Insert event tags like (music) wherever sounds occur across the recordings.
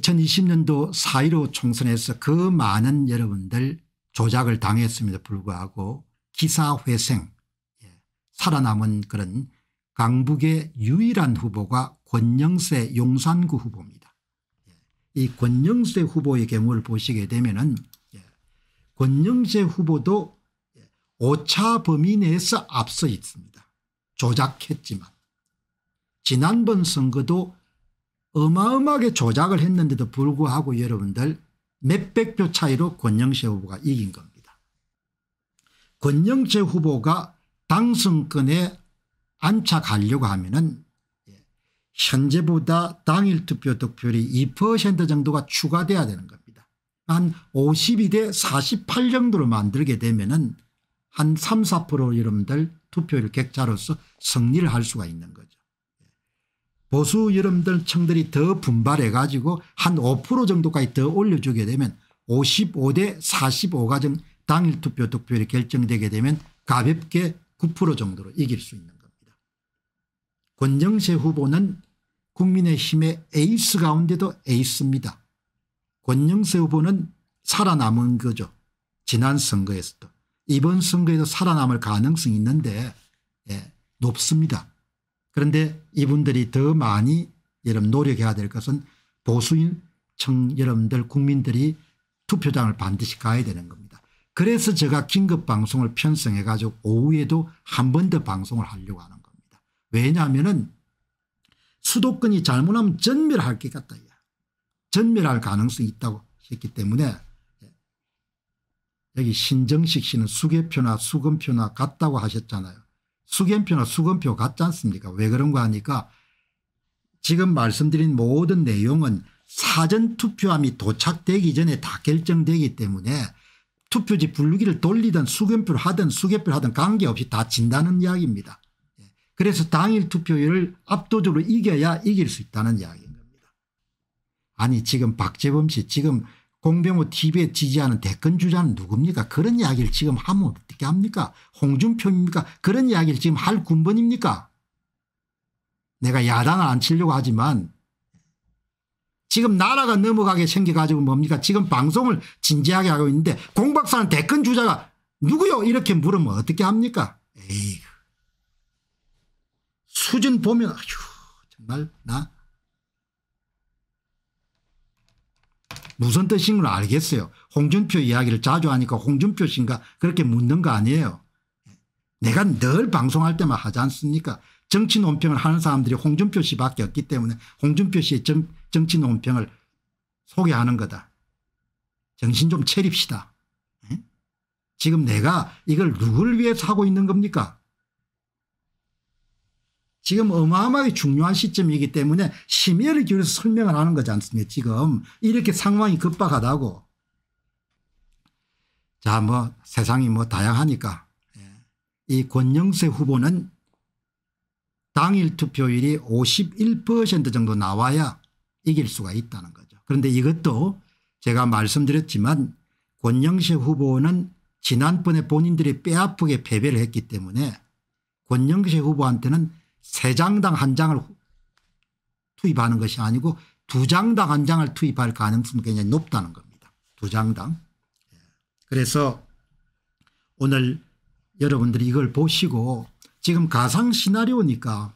2020년도 4.15 총선에서 그 많은 여러분들 조작을 당했음에도 불구하고 기사회생 예, 살아남은 그런 강북의 유일한 후보가 권영세 용산구 후보입니다. 예, 이 권영세 후보의 경우를 보시게 되면 은 예, 권영세 후보도 5차 범위 내에서 앞서 있습니다. 조작했지만 지난번 선거도 어마어마하게 조작을 했는데도 불구하고 여러분들 몇백 표 차이로 권영세 후보가 이긴 겁니다. 권영세 후보가 당선권에 안착하려고 하면은 예, 현재보다 당일 투표 득표율이 2% 정도가 추가돼야 되는 겁니다. 한 52대 48 정도로 만들게 되면은 한 3, 4% 여러분들 투표율 객차로서 승리를 할 수가 있는 거죠. 보수 여러분들 층들이 더 분발해 가지고 한 5% 정도까지 더 올려주게 되면 55대 45가 정 당일 투표 득표율이 결정되게 되면 가볍게 9% 정도로 이길 수 있는 겁니다. 권정세 후보는 국민의힘의 에이스 가운데도 에이스입니다. 권영세 후보는 살아남은 거죠. 지난 선거에서도. 이번 선거에도 살아남을 가능성이 있는데 예, 높습니다. 그런데 이분들이 더 많이 여러분 노력해야 될 것은 보수인 청 여러분들 국민들이 투표장을 반드시 가야 되는 겁니다. 그래서 제가 긴급방송을 편성해 가지고 오후에도 한 번 더 방송을 하려고 하는 겁니다. 왜냐하면 수도권이 잘못하면 전멸할 것 같다. 전멸할 가능성이 있다고 했기 때문에 예. 여기 신정식 씨는 수개표나 수금표나 같다고 하셨잖아요. 수견표나 수건표 같지 않습니까 왜 그런가 하니까 지금 말씀드린 모든 내용은 사전투표함이 도착되기 전에 다 결정되기 때문에 투표지 분르기를 돌리든 수견표를 하든 수개표를 하든 관계없이 다 진다는 이야기입니다. 예. 그래서 당일 투표율을 압도적으로 이겨야 이길 수 있다는 이야기입니다 아니 지금 박재범 씨 지금 공병호 TV에 지지하는 대권 주자는 누굽니까 그런 이야기를 지금 하면 어떻게 합니까 홍준표입니까 그런 이야기를 지금 할 군번입니까 내가 야당을 안 치려고 하지만 지금 나라가 넘어가게 생겨가지고 뭡니까 지금 방송을 진지하게 하고 있는데 공박사는 대권 주자가 누구요 이렇게 물으면 어떻게 합니까 에이 수준 보면 아휴 정말 나 무슨 뜻인 걸 알겠어요. 홍준표 이야기를 자주 하니까 홍준표 씨인가 그렇게 묻는 거 아니에요. 내가 늘 방송할 때만 하지 않습니까 정치 논평을 하는 사람들이 홍준표 씨밖에 없기 때문에 홍준표 씨의 정, 정치 논평을 소개하는 거다. 정신 좀 차립시다. 지금 내가 이걸 누굴 위해서 하고 있는 겁니까 지금 어마어마하게 중요한 시점이기 때문에 심혈을 기울여서 설명을 하는 거지 않습니까 지금 이렇게 상황이 급박하다고 자뭐 세상이 뭐 다양하니까 예. 이 권영세 후보는 당일 투표율이 51% 정도 나와야 이길 수가 있다는 거죠. 그런데 이것도 제가 말씀드렸지만 권영세 후보는 지난번에 본인들이 뼈아프게 패배를 했기 때문에 권영세 후보한테는 세 장당 한 장을 투입하는 것이 아니고 두 장당 한 장을 투입할 가능성이 굉장히 높다는 겁니다. 두 장당. 예. 그래서 오늘 여러분들이 이걸 보시고 지금 가상 시나리오니까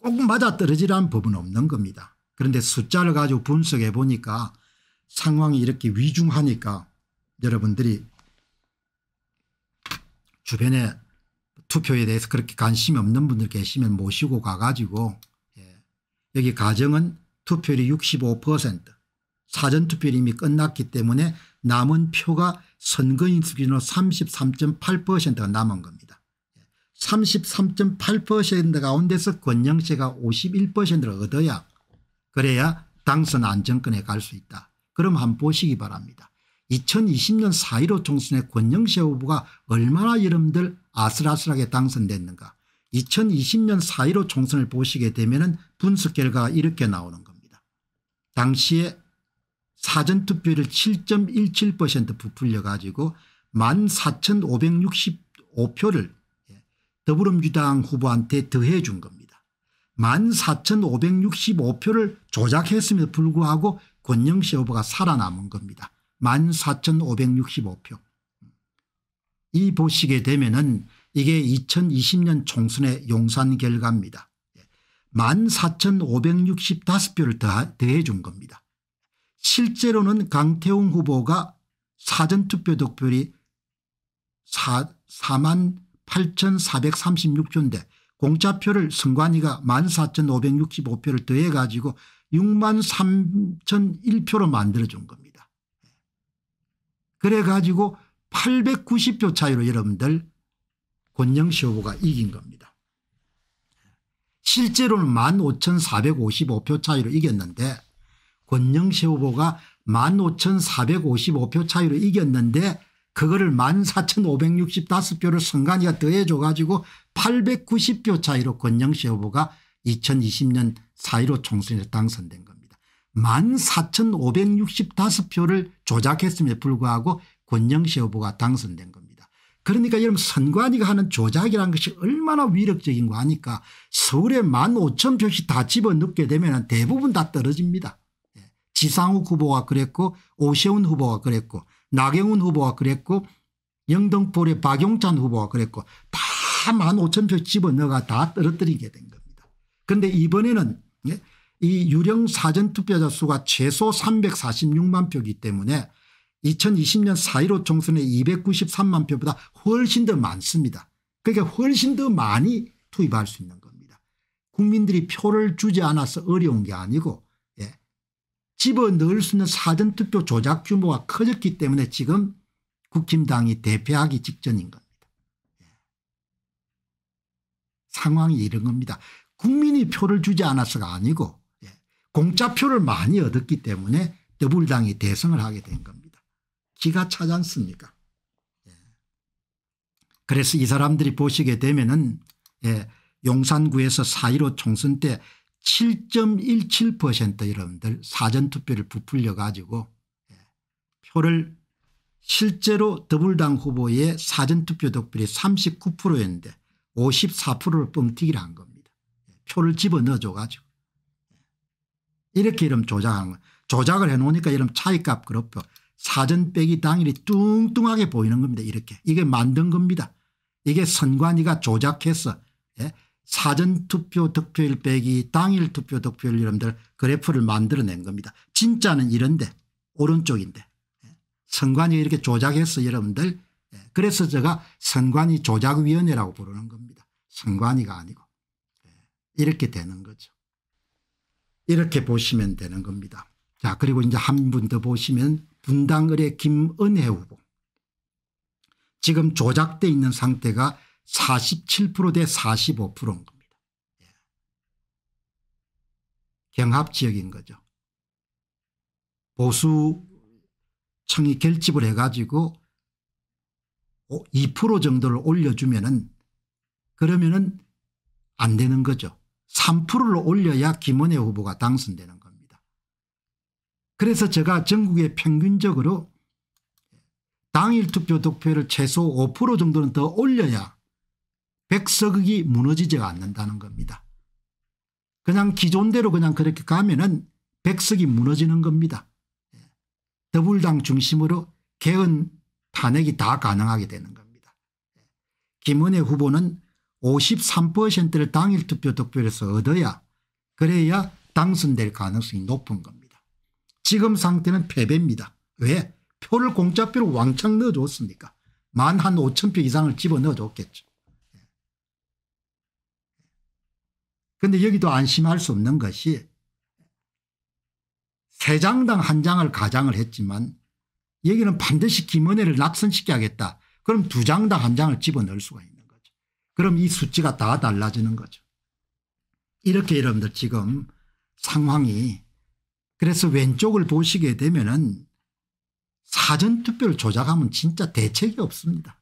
꼭 맞아떨어지라는 법은 없는 겁니다. 그런데 숫자를 가지고 분석해 보니까 상황이 이렇게 위중하니까 여러분들이 주변에 투표에 대해서 그렇게 관심이 없는 분들 계시면 모시고 가가지고 예. 여기 가정은 투표율이 65% 사전투표율이 이미 끝났기 때문에 남은 표가 선거인 수준으로 33.8%가 남은 겁니다. 33.8% 예. 가운데서 권영세가 51%를 얻어야 그래야 당선 안정권에 갈 수 있다. 그럼 한번 보시기 바랍니다. 2020년 4.15 총선에 권영세 후보가 얼마나 여러분들 아슬아슬하게 당선됐는가 2020년 4.15 총선을 보시게 되면 분석 결과가 이렇게 나오는 겁니다. 당시에 사전투표율 7.17% 부풀려 가지고 14,565표를 더불어민주당 후보한테 더해 준 겁니다. 14,565표를 조작했음에도 불구하고 권영세 후보가 살아남은 겁니다. 14,565표. 이 보시게 되면은 이게 2020년 총선의 용산 결과입니다. 14,565표를 더해 준 겁니다. 실제로는 강태웅 후보가 사전투표 득표율이 4 8,436표인데 공짜표를 승관이가 14,565표를 더해 가지고 6 3,001표로 만들어 준 겁니다. 그래 가지고 890표 차이로 여러분들 권영시 후보가 이긴 겁니다. 실제로는 15,455표 차이로 이겼는데 권영시 후보가 15,455표 차이로 이겼는데 그거를 14,565표를 선관위가 더해줘 가지고 890표 차이로 권영시 후보가 2020년 4.15 총선에 당선된 겁니다. 14,565표를 조작했음에 불구하고 권영세 후보가 당선된 겁니다. 그러니까 여러분 선관위가 하는 조작이라는 것이 얼마나 위력적인 거 아니까 서울에 만 오천 표씩 다 집어넣게 되면 대부분 다 떨어집니다. 예. 지상욱 후보가 그랬고 오세훈 후보가 그랬고 나경원 후보가 그랬고 영등포의 박용찬 후보가 그랬고 다 만 오천 표 집어넣어가 다 떨어뜨리게 된 겁니다. 그런데 이번에는 예, 이 유령 사전투표자 수가 최소 346만 표기 때문에 2020년 4.15총선에 293만 표보다 훨씬 더 많습니다. 그러니까 훨씬 더 많이 투입할 수 있는 겁니다. 국민들이 표를 주지 않아서 어려운 게 아니고 예. 집어넣을 수 있는 사전투표 조작 규모가 커졌기 때문에 지금 국힘당이 대패하기 직전인 겁니다. 예. 상황이 이런 겁니다. 국민이 표를 주지 않아서가 아니고 예, 공짜표를 많이 얻었기 때문에 더불당이 대승을 하게 된 겁니다. 기가 차지 않습니까 예. 그래서 이 사람들이 보시게 되면은 예, 용산구에서 4.15 총선 때 7.17% 여러분들 사전투표를 부풀려 가지고 예, 표를 실제로 더불당 후보의 사전투표 득표율이 39%였는데 54%를 뻥튀기를 한 겁니다. 예, 표를 집어넣어줘 가지고 예. 이렇게 이름 조작한 거 조작을 해놓으니까 이름 차이값 그렇고 사전 빼기 당일이 뚱뚱하게 보이는 겁니다. 이렇게. 이게 만든 겁니다. 이게 선관위가 조작해서 예? 사전투표 득표일 빼기 당일 투표 득표일 여러분들 그래프를 만들어낸 겁니다. 진짜는 이런데 오른쪽인데 예? 선관위 이렇게 조작해서 여러분들 예? 그래서 제가 선관위 조작위원회라고 부르는 겁니다. 선관위가 아니고 예, 이렇게 되는 거죠. 이렇게 보시면 되는 겁니다. 자 그리고 이제 한 분 더 보시면 분당 을의 김은혜 후보 지금 조작돼 있는 상태가 47%대 45%인 겁니다. 예. 경합지역인 거죠. 보수청이 결집을 해가지고 2% 정도를 올려주면 은 그러면 은안 되는 거죠. 3%를 올려야 김은혜 후보가 당선되는 거죠. 그래서 제가 전국에 평균적으로 당일 투표 득표율을 최소 5% 정도는 더 올려야 백석이 무너지지 않는다는 겁니다. 그냥 기존대로 그냥 그렇게 가면은 백석이 무너지는 겁니다. 더불당 중심으로 개헌 탄핵이 다 가능하게 되는 겁니다. 김은혜 후보는 53%를 당일 투표 득표에서 얻어야 그래야 당선될 가능성이 높은 겁니다. 지금 상태는 패배입니다. 왜? 표를 공짜표로 왕창 넣어줬습니까? 만 한 5천 표 이상을 집어넣어줬겠죠. 근데 여기도 안심할 수 없는 것이 세 장당 한 장을 가장을 했지만 여기는 반드시 김은혜를 낙선시켜야겠다. 그럼 두 장당 한 장을 집어넣을 수가 있는 거죠. 그럼 이 수치가 다 달라지는 거죠. 이렇게 여러분들 지금 상황이 그래서 왼쪽을 보시게 되면은 사전투표를 조작하면 진짜 대책이 없습니다.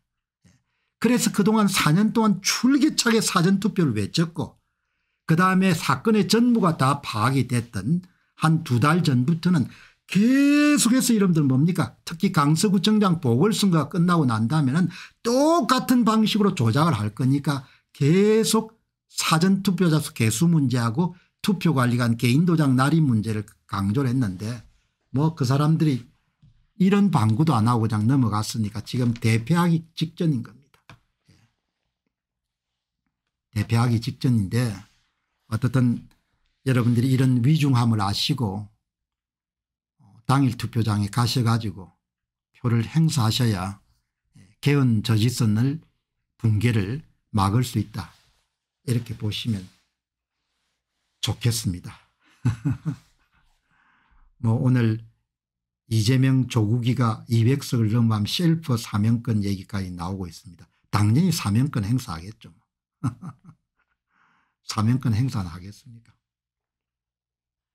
그래서 그동안 4년 동안 출기차게 사전투표를 외쳤고 그다음에 사건의 전부가 다 파악이 됐던 한 두 달 전부터는 계속해서 이름들 뭡니까 특히 강서구청장 보궐선거가 끝나고 난다음에 똑같은 방식으로 조작을 할 거니까 계속 사전투표자 개수 문제하고 투표관리관 개인도장 날인 문제를 강조를 했는데 뭐 그 사람들이 이런 방구도 안 하고 그냥 넘어갔으니까 지금 대표하기 직전인 겁니다. 예. 대표하기 직전인데 어떻든 여러분들이 이런 위중함을 아시고 어, 당일 투표장에 가셔가지고 표를 행사하셔야 예, 개헌 저지선을 붕괴를 막을 수 있다. 이렇게 보시면 좋겠습니다. (laughs) 뭐 오늘 이재명 조국이가 200석을 넘어가면 셀프 사명권 얘기까지 나오고 있습니다. 당연히 사명권 행사하겠죠. 뭐. (laughs) 사명권 행사는 하겠습니까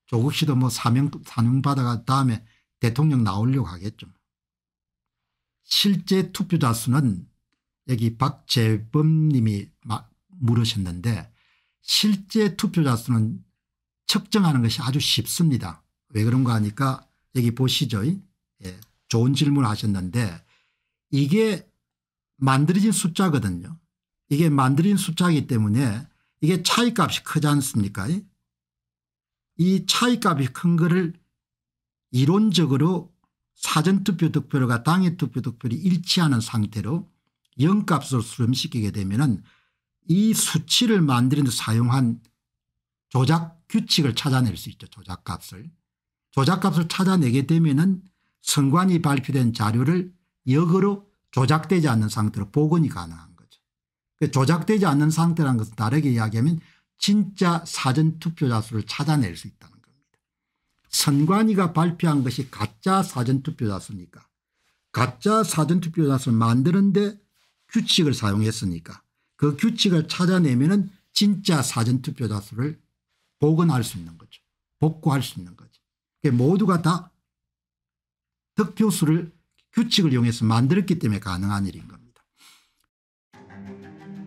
조국 씨도 뭐사명 사면받아가 다음에 대통령 나오려고 하겠죠. 뭐. 실제 투표자 수는 여기 박재범 님이 물으셨는데 실제 투표자 수는 측정하는 것이 아주 쉽습니다. 왜 그런가 하니까 여기 보시죠. 예, 좋은 질문 하셨는데 이게 만들어진 숫자거든요. 이게 만들어진 숫자이기 때문에 이게 차이값이 크지 않습니까 이 차이값이 큰 거를 이론적으로 사전투표 득표율과 당일투표 득표율이 일치하는 상태로 영값으로 수렴시키게 되면 은이 수치를 만드는 데 사용한 조작 규칙을 찾아낼 수 있죠. 조작값을. 조작값을 찾아내게 되면은 선관위 발표된 자료를 역으로 조작되지 않는 상태로 복원이 가능한 거죠. 그 조작되지 않는 상태라는 것은 다르게 이야기하면 진짜 사전투표자 수를 찾아낼 수 있다는 겁니다. 선관위가 발표한 것이 가짜 사전투표자 수니까 가짜 사전투표자 수를 만드는데 규칙을 사용했으니까 그 규칙을 찾아내면은 진짜 사전투표자 수를 복원할 수 있는 거죠. 복구할 수 있는 거죠. 모두가 다 득표수를 규칙을 이용해서 만들었기 때문에 가능한 일인 겁니다.